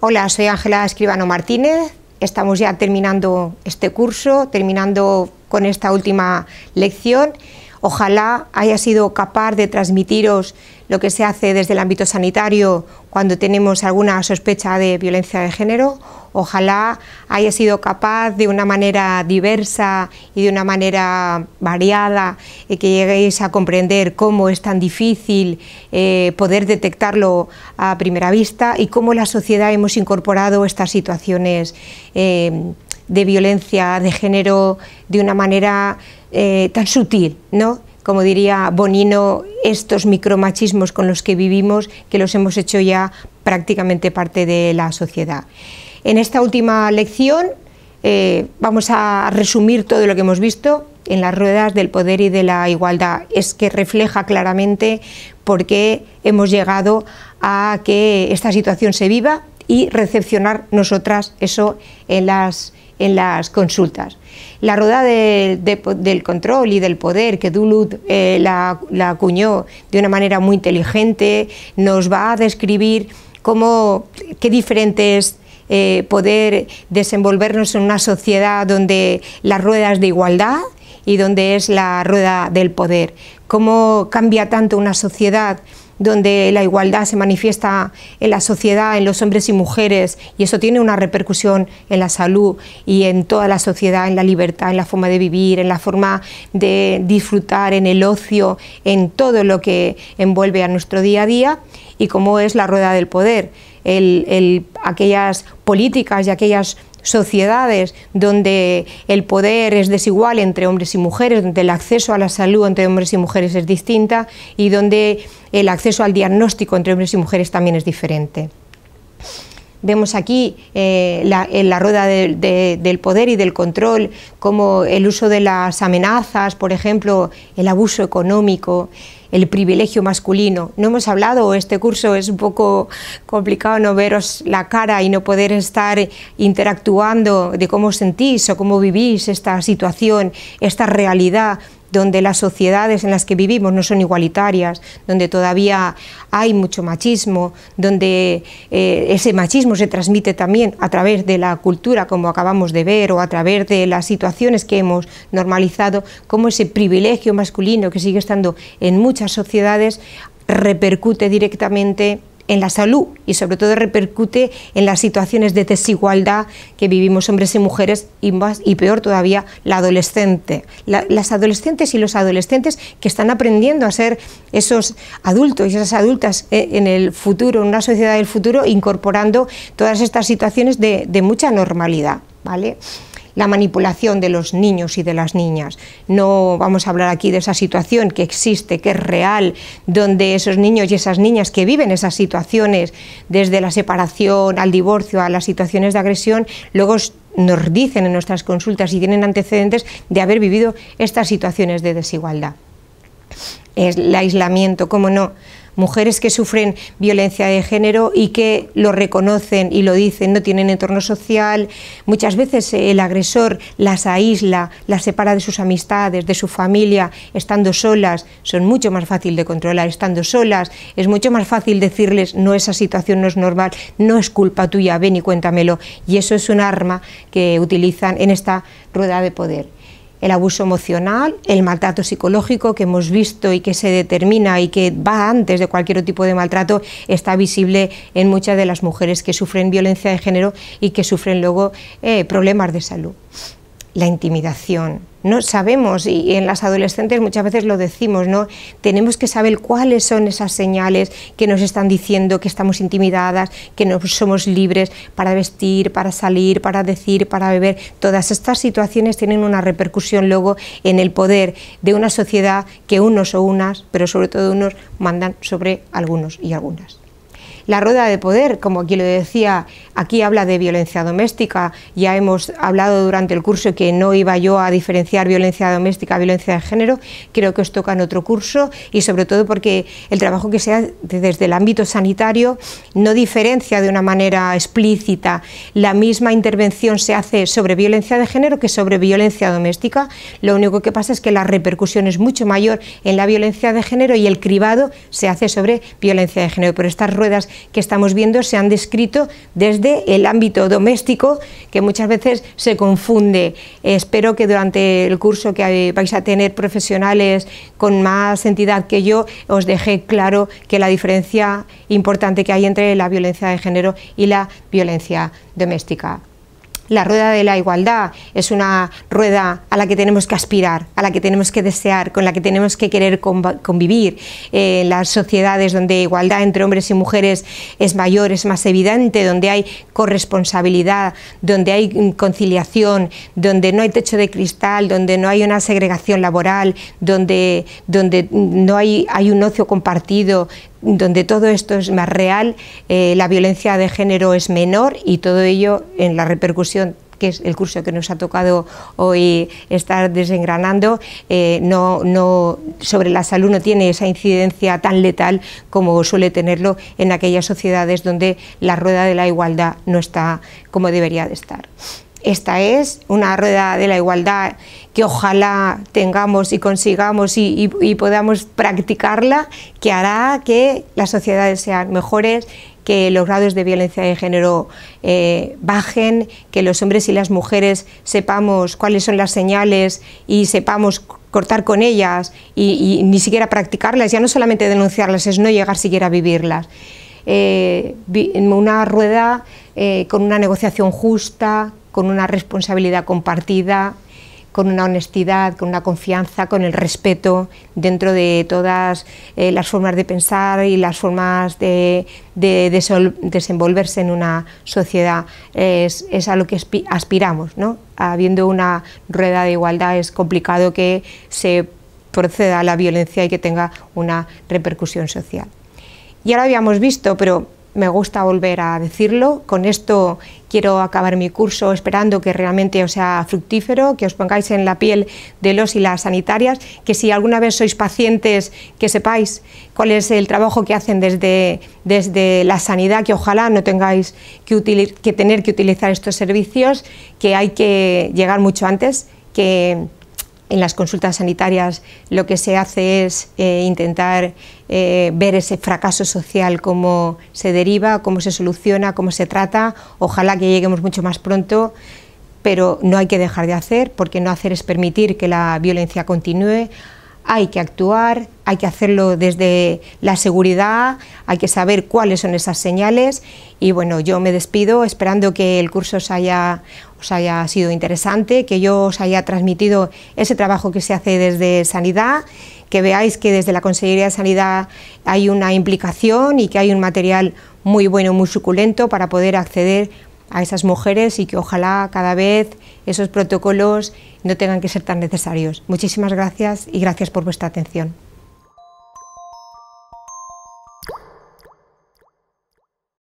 Hola, soy Ángela Escribano Martínez. Estamos ya terminando este curso, terminando con esta última lección. Ojalá haya sido capaz de transmitiros lo que se hace desde el ámbito sanitario cuando tenemos alguna sospecha de violencia de género. Ojalá haya sido capaz de una manera diversa y de una manera variada eh, que lleguéis a comprender cómo es tan difícil eh, poder detectarlo a primera vista y cómo la sociedad hemos incorporado estas situaciones eh, de violencia de género de una manera eh, tan sutil, ¿no? Como diría Bonino, estos micromachismos con los que vivimos, que los hemos hecho ya prácticamente parte de la sociedad. En esta última lección eh, vamos a resumir todo lo que hemos visto en las ruedas del poder y de la igualdad. Es que refleja claramente por qué hemos llegado a que esta situación se viva y recepcionar nosotras eso en las en las consultas. La rueda del control y del poder que Duluth eh, la, acuñó de una manera muy inteligente nos va a describir cómo, qué diferente es eh, poder desenvolvernos en una sociedad donde rueda es de igualdad y donde es la rueda del poder. Cómo cambia tanto una sociedad donde la igualdad se manifiesta en la sociedad, en los hombres y mujeres, y eso tiene una repercusión en la salud y en toda la sociedad, en la libertad, en la forma de vivir, en la forma de disfrutar, en el ocio, en todo lo que envuelve a nuestro día a día, y cómo es la rueda del poder, el, el, aquellas políticas y aquellas sociedades donde el poder es desigual entre hombres y mujeres, donde el acceso a la salud entre hombres y mujeres es distinta y donde el acceso al diagnóstico entre hombres y mujeres también es diferente. Vemos aquí eh, la, en la rueda del poder y del control, como el uso de las amenazas, por ejemplo, el abuso económico, el privilegio masculino. No hemos hablado, este curso es un poco complicado no veros la cara y no poder estar interactuando de cómo sentís o cómo vivís esta situación, esta realidad donde las sociedades en las que vivimos no son igualitarias, donde todavía hay mucho machismo, donde eh, ese machismo se transmite también a través de la cultura, como acabamos de ver, o a través de las situaciones que hemos normalizado, como ese privilegio masculino que sigue estando en muchas sociedades repercute directamente en la salud y sobre todo repercute en las situaciones de desigualdad que vivimos hombres y mujeres y, y peor todavía la adolescente. las adolescentes y los adolescentes que están aprendiendo a ser esos adultos y esas adultas eh, en el futuro, en una sociedad del futuro, incorporando todas estas situaciones de, de mucha normalidad. ¿vale? la manipulación de los niños y de las niñas. No vamos a hablar aquí de esa situación que existe, que es real, donde esos niños y esas niñas que viven esas situaciones, desde la separación al divorcio, a las situaciones de agresión, luego nos dicen en nuestras consultas y tienen antecedentes de haber vivido estas situaciones de desigualdad. El aislamiento, cómo no, mujeres que sufren violencia de género y que lo reconocen y lo dicen, no tienen entorno social, muchas veces eh, el agresor las aísla, las separa de sus amistades, de su familia, estando solas, son mucho más fácil de controlar, estando solas, es mucho más fácil decirles, no, esa situación no es normal, no es culpa tuya, ven y cuéntamelo. Y eso es un arma que utilizan en esta rueda de poder el abuso emocional, el maltrato psicológico que hemos visto y que se determina y que va antes de cualquier tipo de maltrato, está visible en muchas de las mujeres que sufren violencia de género y que sufren luego eh, problemas de salud la intimidación. No sabemos, y en las adolescentes muchas veces lo decimos, ¿no? Tenemos que saber cuáles son esas señales que nos están diciendo que estamos intimidadas, que no somos libres para vestir, para salir, para decir, para beber. Todas estas situaciones tienen una repercusión luego en el poder de una sociedad que unos o unas, pero sobre todo unos, mandan sobre algunos y algunas la rueda de poder, como aquí lo decía, aquí habla de violencia doméstica, ya hemos hablado durante el curso que no iba yo a diferenciar violencia doméstica, a violencia de género, creo que os toca en otro curso y sobre todo porque el trabajo que se hace desde el ámbito sanitario no diferencia de una manera explícita, la misma intervención se hace sobre violencia de género que sobre violencia doméstica, lo único que pasa es que la repercusión es mucho mayor en la violencia de género y el cribado se hace sobre violencia de género, pero estas ruedas que estamos viendo se han descrito desde el ámbito doméstico, que muchas veces se confunde. Espero que durante el curso que vais a tener profesionales con más entidad que yo, os deje claro que la diferencia importante que hay entre la violencia de género y la violencia doméstica. La rueda de la igualdad es una rueda a la que tenemos que aspirar, a la que tenemos que desear, con la que tenemos que querer convivir. Eh, las sociedades donde igualdad entre hombres y mujeres es mayor, es más evidente, donde hay corresponsabilidad, donde hay mm, conciliación, donde no hay techo de cristal, donde no hay una segregación laboral, donde, donde mm, no hay, hay un ocio compartido, donde todo esto es más real, eh, la violencia de género es menor y todo ello en la repercusión que es el curso que nos ha tocado hoy estar desengranando, eh, no, sobre la salud no tiene esa incidencia tan letal como suele tenerlo en aquellas sociedades donde la rueda de la igualdad no está como debería de estar. Esta es una rueda de la igualdad que ojalá tengamos y consigamos y, podamos practicarla, que hará que las sociedades sean mejores, que los grados de violencia de género eh, bajen, que los hombres y las mujeres sepamos cuáles son las señales y sepamos cortar con ellas y, ni siquiera practicarlas, ya no solamente denunciarlas, es no llegar siquiera a vivirlas. Eh, una rueda eh, con una negociación justa, con una responsabilidad compartida, con una honestidad, con una confianza, con el respeto dentro de todas eh, las formas de pensar y las formas de, desenvolverse en una sociedad. Es, a lo que aspiramos. ¿no? Habiendo una rueda de igualdad es complicado que se proceda a la violencia y que tenga una repercusión social. Y ahora habíamos visto, pero me gusta volver a decirlo. Con esto quiero acabar mi curso esperando que realmente os sea fructífero, que os pongáis en la piel de los y las sanitarias, que si alguna vez sois pacientes, que sepáis cuál es el trabajo que hacen desde, desde la sanidad, que ojalá no tengáis que, que tener que utilizar estos servicios, que hay que llegar mucho antes, que en las consultas sanitarias lo que se hace es eh, intentar eh, ver ese fracaso social, cómo se deriva, cómo se soluciona, cómo se trata. Ojalá que lleguemos mucho más pronto, pero no hay que dejar de hacer, porque no hacer es permitir que la violencia continúe hay que actuar, hay que hacerlo desde la seguridad, hay que saber cuáles son esas señales y bueno, yo me despido esperando que el curso os haya, haya sido interesante, que yo os haya transmitido ese trabajo que se hace desde Sanidad, que veáis que desde la Consejería de Sanidad hay una implicación y que hay un material muy bueno, muy suculento para poder acceder a esas mujeres y que ojalá cada vez esos protocolos no tengan que ser tan necesarios. Muchísimas gracias y gracias por vuestra atención.